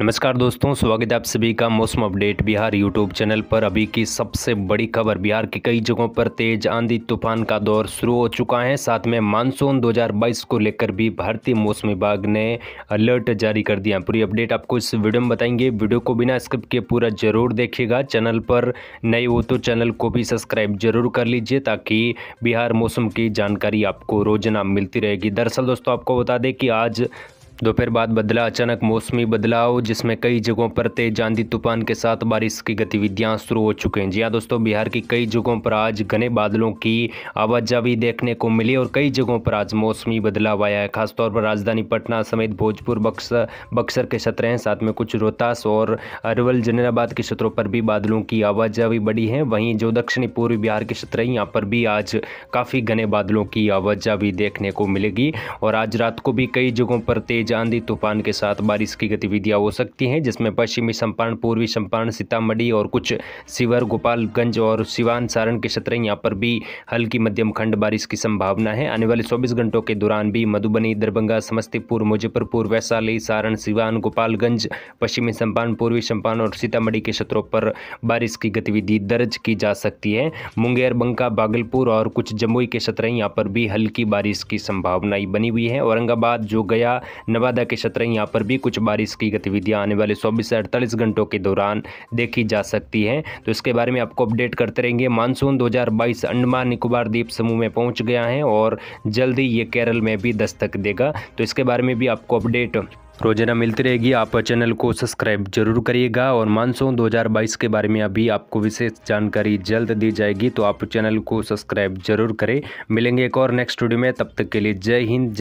नमस्कार दोस्तों स्वागत है आप सभी का मौसम अपडेट बिहार यूट्यूब चैनल पर अभी की सबसे बड़ी खबर बिहार की कई जगहों पर तेज आंधी तूफान का दौर शुरू हो चुका है साथ में मानसून 2022 को लेकर भी भारतीय मौसम विभाग ने अलर्ट जारी कर दिया पूरी अपडेट आपको इस वीडियो में बताएंगे वीडियो को बिना स्क्रिप्ट के पूरा जरूर देखिएगा चैनल पर नए हो तो चैनल को भी सब्सक्राइब जरूर कर लीजिए ताकि बिहार मौसम की जानकारी आपको रोजाना मिलती रहेगी दरअसल दोस्तों आपको बता दें कि आज दोपहर बाद बदला अचानक मौसमी बदलाव जिसमें कई जगहों पर तेज आंधी तूफान के साथ बारिश की गतिविधियां शुरू हो चुके हैं जी हाँ दोस्तों बिहार की कई जगहों पर आज घने बादलों की आवाजावी देखने को मिली और कई जगहों पर आज मौसमी बदलाव आया है खासतौर पर राजधानी पटना समेत भोजपुर बक्सर बक्सर के क्षेत्र हैं साथ में कुछ रोहतास और अरवल जनेलाबाद के क्षेत्रों पर भी बादलों की आवाजावी बढ़ी है वहीं जो दक्षिणी पूर्वी बिहार के क्षेत्र हैं यहाँ पर भी आज काफ़ी घने बादलों की आवाजावी देखने को मिलेगी और आज रात को भी कई जगहों पर तेज तेज आंधी तूफान के साथ बारिश की गतिविधियां हो सकती हैं जिसमें पश्चिमी चंपारण पूर्वी चंपारण सीतामढ़ी और कुछ शिवर गोपालगंज और सिवान सारण के क्षेत्र यहाँ पर भी हल्की मध्यम खंड बारिश की संभावना है आने वाले चौबीस घंटों के दौरान भी मधुबनी दरभंगा समस्तीपुर मुजफ्फरपुर वैशाली सारण सिवान गोपालगंज पश्चिमी चंपारण पूर्वी चंपारण और सीतामढ़ी के क्षेत्रों पर बारिश की गतिविधि दर्ज की जा सकती है मुंगेर बंका भागलपुर और कुछ जमुई के क्षेत्र यहाँ पर भी हल्की बारिश की संभावनाएं बनी हुई है औरंगाबाद जो गया नवादा के क्षेत्र यहाँ पर भी कुछ बारिश की गतिविधियाँ आने वाले चौबीस से अड़तालीस घंटों के दौरान देखी जा सकती हैं तो इसके बारे में आपको अपडेट करते रहेंगे मानसून 2022 अंडमान निकोबार द्वीप समूह में पहुँच गया है और जल्द ही ये केरल में भी दस्तक देगा तो इसके बारे में भी आपको अपडेट रोजाना मिलती रहेगी आप चैनल को सब्सक्राइब जरूर करिएगा और मानसून 2022 के बारे में अभी आपको विशेष जानकारी जल्द दी जाएगी तो आप चैनल को सब्सक्राइब जरूर करें मिलेंगे एक और नेक्स्ट वीडियो में तब तक के लिए जय हिंद